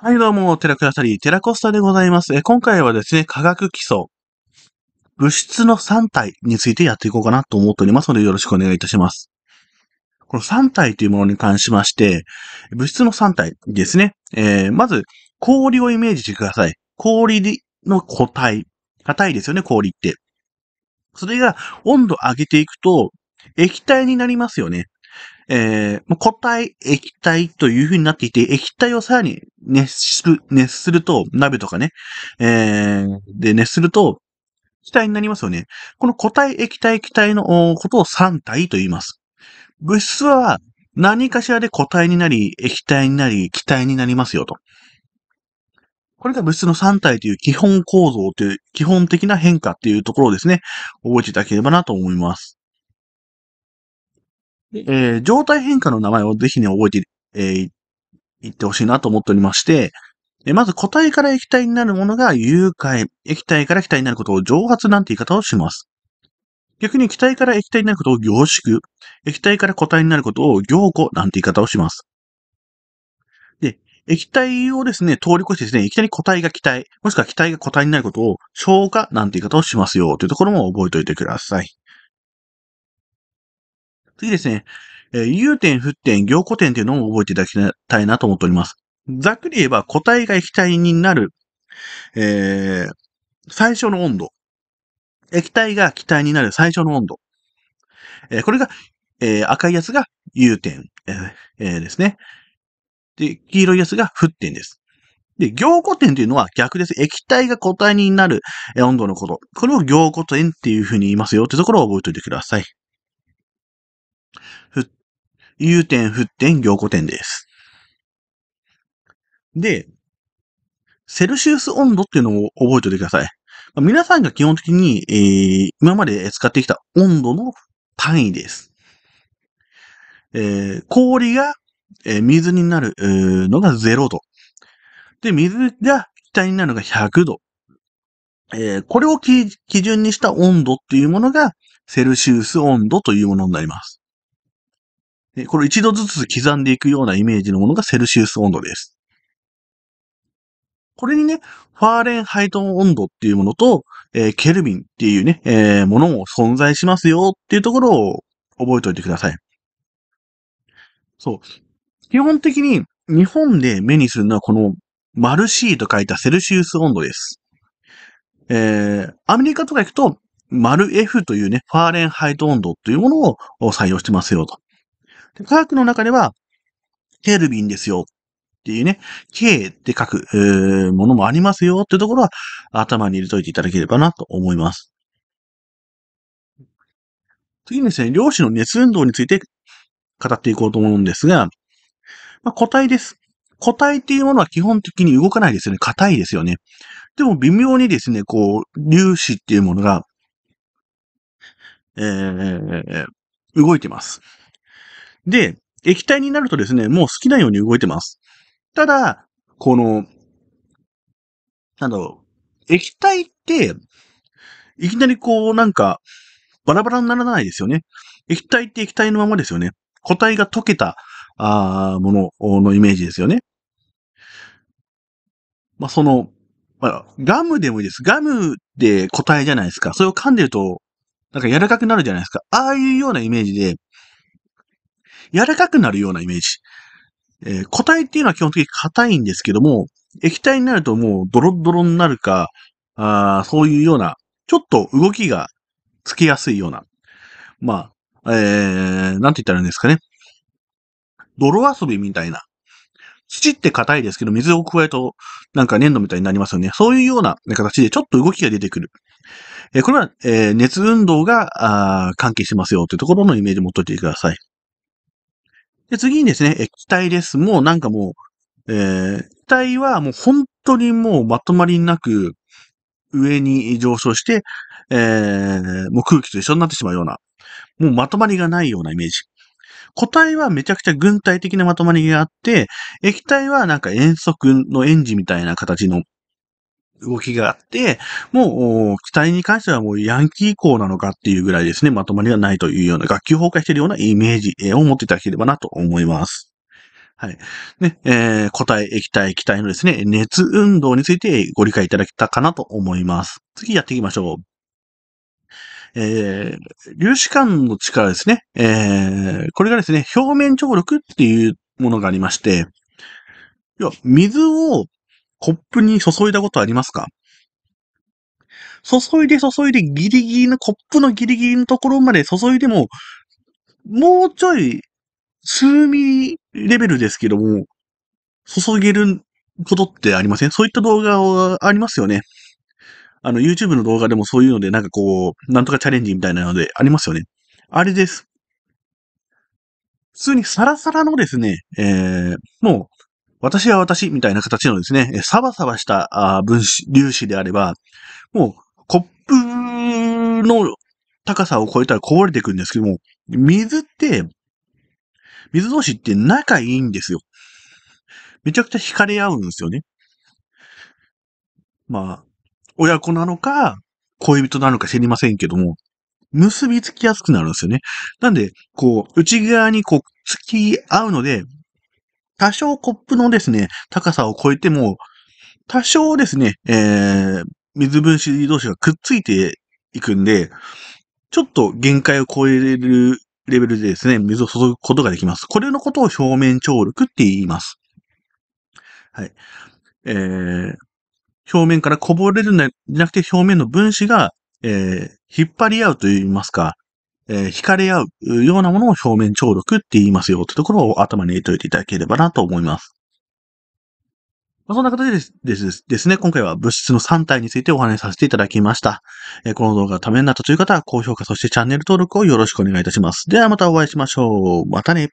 はい、どうも、テラクラサリー、テラコスタでございます。え今回はですね、化学基礎、物質の3体についてやっていこうかなと思っておりますので、よろしくお願いいたします。この3体というものに関しまして、物質の3体ですね。えー、まず、氷をイメージしてください。氷の固体。硬いですよね、氷って。それが温度上げていくと、液体になりますよね。えー、固体、液体という風になっていて、液体をさらに熱する、熱すると、鍋とかね、えー、で熱すると、気体になりますよね。この固体、液体、気体のことを三体と言います。物質は何かしらで固体になり、液体になり、気体になりますよと。これが物質の三体という基本構造という基本的な変化っていうところをですね、覚えていただければなと思います。えー、状態変化の名前をぜひね、覚えて、えー、いってほしいなと思っておりまして、えー、まず固体から液体になるものが融解、液体から気体になることを蒸発なんて言い方をします。逆に気体から液体になることを凝縮、液体から固体になることを凝固なんて言い方をします。で、液体をですね、通り越してですね、液体に固体が気体、もしくは気体が固体になることを消化なんて言い方をしますよというところも覚えておいてください。次ですね、えー、融点、沸点、凝固点というのを覚えていただきたいなと思っております。ざっくり言えば、固体が液体になる、えー、最初の温度。液体が気体になる最初の温度。えー、これが、えー、赤いやつが融点、えーえー、ですね。で、黄色いやつが沸点です。で、凝固点というのは逆です。液体が固体になる温度のこと。これを凝固点っていうふうに言いますよってところを覚えておいてください。融点、沸点、凝固点です。で、セルシウス温度っていうのを覚えておいてください。皆さんが基本的に、えー、今まで使ってきた温度の単位です。えー、氷が、えー、水になる、のが0度。で、水が気体になるのが100度。えー、これを基準にした温度っていうものがセルシウス温度というものになります。これ一度ずつ刻んでいくようなイメージのものがセルシウス温度です。これにね、ファーレンハイト温度っていうものと、えー、ケルビンっていうね、えー、ものも存在しますよっていうところを覚えておいてください。そう。基本的に日本で目にするのはこの丸 C と書いたセルシウス温度です。えー、アメリカとか行くと丸 F というね、ファーレンハイト温度というものを採用してますよと。科学の中では、ケルビンですよ。っていうね、K って書く、えー、ものもありますよってところは頭に入れといていただければなと思います。次にですね、量子の熱運動について語っていこうと思うんですが、まあ、個体です。個体っていうものは基本的に動かないですよね。硬いですよね。でも微妙にですね、こう、粒子っていうものが、えー、動いてます。で、液体になるとですね、もう好きなように動いてます。ただ、この、なんだろう、液体って、いきなりこう、なんか、バラバラにならないですよね。液体って液体のままですよね。固体が溶けた、あもののイメージですよね。まあ、その、まあ、ガムでもいいです。ガムで固体じゃないですか。それを噛んでると、なんか柔らかくなるじゃないですか。ああいうようなイメージで、柔らかくなるようなイメージ。えー、固体っていうのは基本的に硬いんですけども、液体になるともうドロドロになるか、あそういうような、ちょっと動きがつきやすいような、まあ、えー、なんて言ったらいいんですかね。泥遊びみたいな。土って硬いですけど、水を加えると、なんか粘土みたいになりますよね。そういうような形で、ちょっと動きが出てくる。えー、これは、えー、熱運動が、あ関係しますよというところのイメージを持っといてください。で、次にですね、液体です。もうなんかもう、えー、液体はもう本当にもうまとまりなく上に上昇して、えー、もう空気と一緒になってしまうような、もうまとまりがないようなイメージ。固体はめちゃくちゃ軍隊的なまとまりがあって、液体はなんか遠足のエンジンみたいな形の動きがあって、もう、期待に関してはもうヤンキー校なのかっていうぐらいですね、まとまりがないというような、学級崩壊してるようなイメージを持っていただければなと思います。はい。ね、えー、固体、液体、気体のですね、熱運動についてご理解いただけたかなと思います。次やっていきましょう。えー、粒子間の力ですね。えー、これがですね、表面張力っていうものがありまして、要は水をコップに注いだことありますか注いで注いでギリギリの、コップのギリギリのところまで注いでも、もうちょい数ミリレベルですけども、注げることってありませんそういった動画はありますよね。あの、YouTube の動画でもそういうので、なんかこう、なんとかチャレンジみたいなのでありますよね。あれです。普通にサラサラのですね、えー、もう、私は私みたいな形のですね、サバサバした分子、粒子であれば、もうコップの高さを超えたら壊れていくんですけども、水って、水同士って仲いいんですよ。めちゃくちゃ惹かれ合うんですよね。まあ、親子なのか、恋人なのか知りませんけども、結びつきやすくなるんですよね。なんで、こう、内側にこう、付き合うので、多少コップのですね、高さを超えても、多少ですね、えー、水分子同士がくっついていくんで、ちょっと限界を超えるレベルでですね、水を注ぐことができます。これのことを表面張力って言います。はい。えー、表面からこぼれるんじゃなくて表面の分子が、えー、引っ張り合うと言いますか、えー、惹かれ合うようなものを表面張力って言いますよってところを頭に入れておいていただければなと思います。まあ、そんな形でですですね、今回は物質の3体についてお話しさせていただきました。えー、この動画がためになったという方は高評価、そしてチャンネル登録をよろしくお願いいたします。ではまたお会いしましょう。またね。